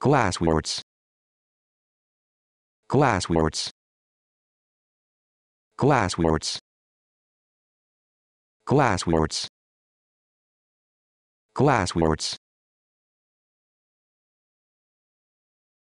Glassworts. Glassworts. Glassworts. Glassworts. Glassworts.